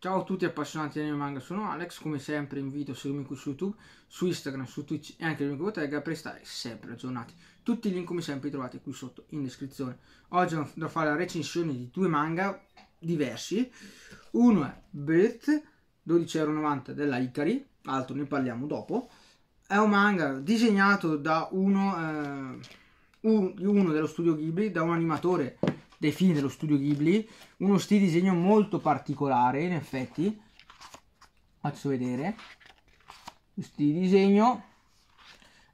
Ciao a tutti appassionati di anime manga, sono Alex, come sempre invito a seguirmi qui su YouTube, su Instagram, su Twitch e anche il mio bottega per stare sempre aggiornati. Tutti i link come sempre li trovate qui sotto in descrizione. Oggi andrò a fare la recensione di due manga diversi. Uno è Birth, 12,90€ della Icari, altro ne parliamo dopo. È un manga disegnato da uno, eh, un, uno dello studio Ghibli, da un animatore dei film dello studio Ghibli, uno stile disegno molto particolare in effetti, faccio vedere, stile disegno,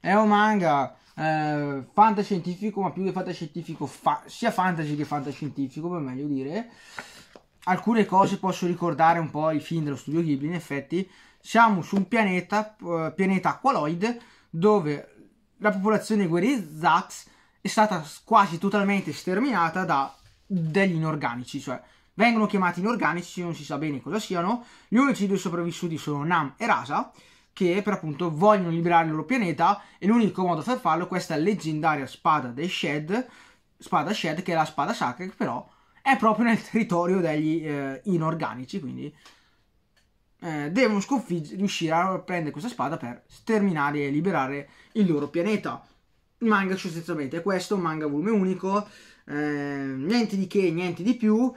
è un manga eh, fantascientifico, ma più che fantascientifico, fa- sia fantasy che fantascientifico per meglio dire, alcune cose posso ricordare un po' i film dello studio Ghibli in effetti, siamo su un pianeta, eh, pianeta Aqualoid, dove la popolazione Zax è stata quasi totalmente sterminata da degli inorganici, cioè vengono chiamati inorganici, non si sa bene cosa siano. Gli unici due sopravvissuti sono Nam e Rasa, che per appunto vogliono liberare il loro pianeta e l'unico modo per farlo è questa leggendaria spada dei Shed, spada Shed che è la spada sacra che però è proprio nel territorio degli eh, inorganici, quindi eh, devono sconfig- riuscire a prendere questa spada per sterminare e liberare il loro pianeta. Il manga sostanzialmente è questo, un manga volume unico, eh, niente di che, niente di più,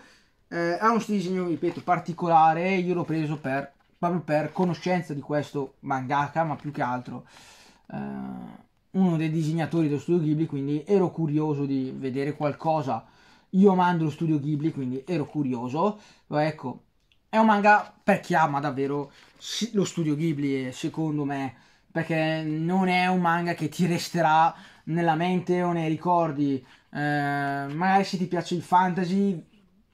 eh, ha un stile di disegno, ripeto, particolare, io l'ho preso per, proprio per conoscenza di questo mangaka, ma più che altro eh, uno dei disegnatori dello studio Ghibli, quindi ero curioso di vedere qualcosa. Io mando lo studio Ghibli, quindi ero curioso, ecco, è un manga per chi ama davvero lo studio Ghibli, eh, secondo me, perché non è un manga che ti resterà nella mente o nei ricordi. Eh, magari se ti piace il fantasy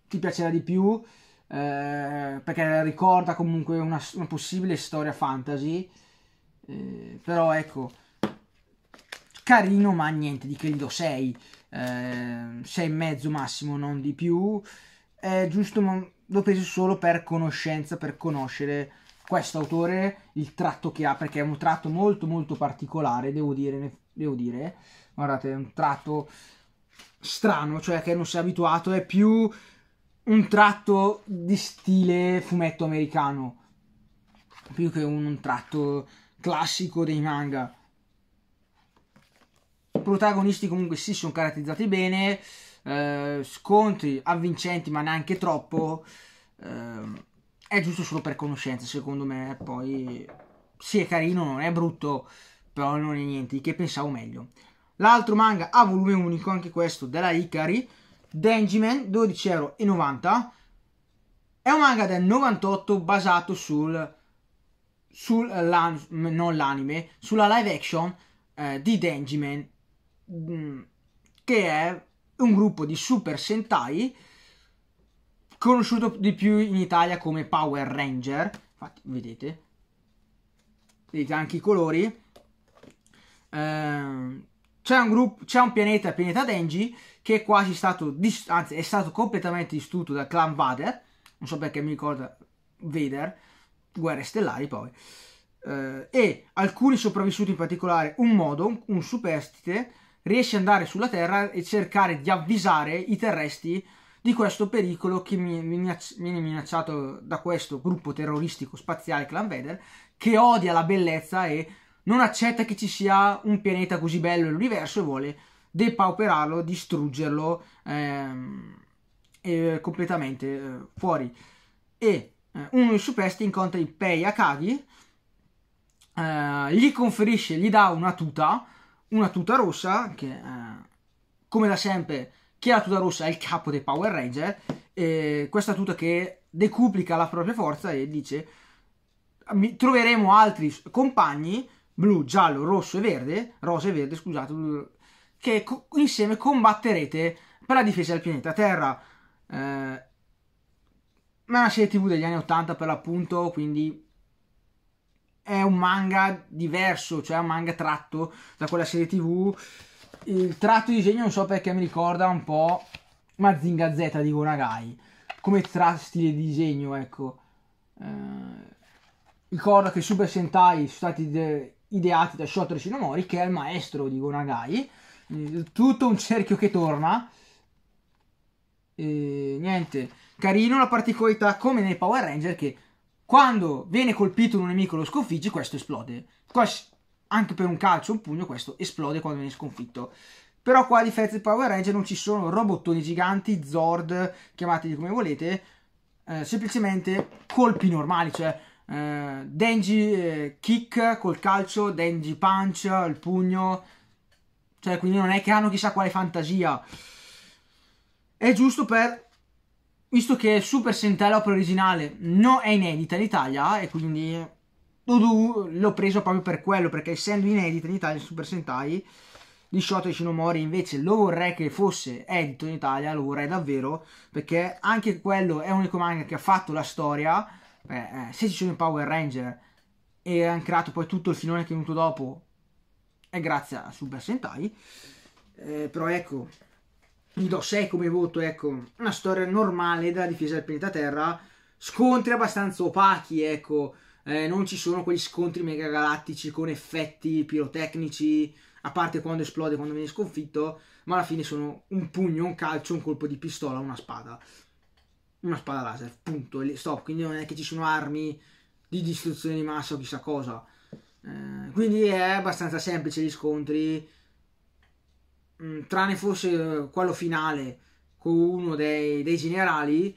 ti piacerà di più, eh, perché ricorda comunque una, una possibile storia fantasy. Eh, però ecco, carino, ma niente di che gli do 6, 6 eh, e mezzo massimo, non di più è giusto, ma lo preso solo per conoscenza, per conoscere questo autore, il tratto che ha, perché è un tratto molto molto particolare, devo dire, devo dire. guardate, è un tratto strano, cioè che non si è abituato, è più un tratto di stile fumetto americano, più che un, un tratto classico dei manga. I protagonisti comunque sì, sono caratterizzati bene, eh, scontri avvincenti ma neanche troppo, eh, è giusto solo per conoscenza secondo me, poi sì è carino, non è brutto, però non è niente di che pensavo meglio. L'altro manga a volume unico, anche questo, della Ikari, Denjiman, 12,90€, è un manga del 98 basato sul sull'anime, sulla live action eh, di Denjiman, mm, che è un gruppo di Super Sentai conosciuto di più in Italia come Power Ranger. Infatti, vedete, vedete anche i colori. Ehm, c'è un, gruppo, c'è un pianeta, il pianeta Denji, che è quasi stato, dis- anzi è stato completamente distrutto dal clan Vader, non so perché mi ricorda Vader, Guerre Stellari poi, eh, e alcuni sopravvissuti in particolare, un modo, un superstite, riesce ad andare sulla Terra e cercare di avvisare i terrestri di questo pericolo che viene minacciato da questo gruppo terroristico spaziale Clan Vader che odia la bellezza e non accetta che ci sia un pianeta così bello nell'universo e vuole depauperarlo, distruggerlo ehm, eh, completamente eh, fuori. E eh, uno dei superstiti incontra i Pei Akagi, eh, gli conferisce, gli dà una tuta una tuta rossa che eh, come da sempre chi ha la tuta rossa è il capo dei Power Ranger eh, questa tuta che decuplica la propria forza e dice troveremo altri compagni blu, giallo, rosso e verde rosa e verde scusate che co- insieme combatterete per la difesa del pianeta Terra eh, ma è una serie tv degli anni 80 per l'appunto quindi è un manga diverso, cioè un manga tratto da quella serie tv. Il tratto di disegno non so perché mi ricorda un po' Mazinga Z di Gonagai, come tra stile di disegno, ecco. Eh, ricordo che Super Sentai sono stati de- ideati da Shotori Shinomori, che è il maestro di Gonagai. Tutto un cerchio che torna. E niente, carino la particolarità come nei Power Ranger che quando viene colpito un nemico e lo sconfigge, questo esplode. Quasi, anche per un calcio o un pugno, questo esplode quando viene sconfitto. Però qua a differenza di Power Ranger non ci sono robottoni giganti, Zord, chiamateli come volete, eh, semplicemente colpi normali, cioè eh, Denji eh, kick col calcio, Denji punch, il pugno, cioè quindi non è che hanno chissà quale fantasia. È giusto per visto che Super Sentai l'opera originale non è inedita in Italia e quindi l'ho preso proprio per quello, perché essendo inedita in Italia Super Sentai di Shoto Shinomori invece lo vorrei che fosse edito in Italia, lo vorrei davvero, perché anche quello è un unico manga che ha fatto la storia, eh, eh, se ci sono i Power Ranger e hanno creato poi tutto il filone che è venuto dopo, è grazie a Super Sentai, eh, però ecco, gli do 6 come voto, ecco, una storia normale della difesa del pianeta Terra, scontri abbastanza opachi, ecco, eh, non ci sono quegli scontri megagalattici con effetti pirotecnici, a parte quando esplode, quando viene sconfitto, ma alla fine sono un pugno, un calcio, un colpo di pistola, una spada, una spada laser, punto, e stop, quindi non è che ci sono armi di distruzione di massa o chissà cosa, eh, quindi è abbastanza semplice gli scontri, mh, mm, tranne forse eh, quello finale con uno dei, dei generali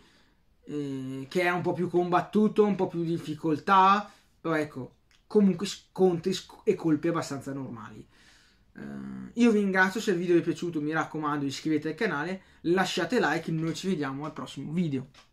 eh, che è un po' più combattuto, un po' più difficoltà, però ecco, comunque scontri e colpi abbastanza normali. Uh, io vi ringrazio, se il video vi è piaciuto mi raccomando iscrivetevi al canale, lasciate like, e noi ci vediamo al prossimo video.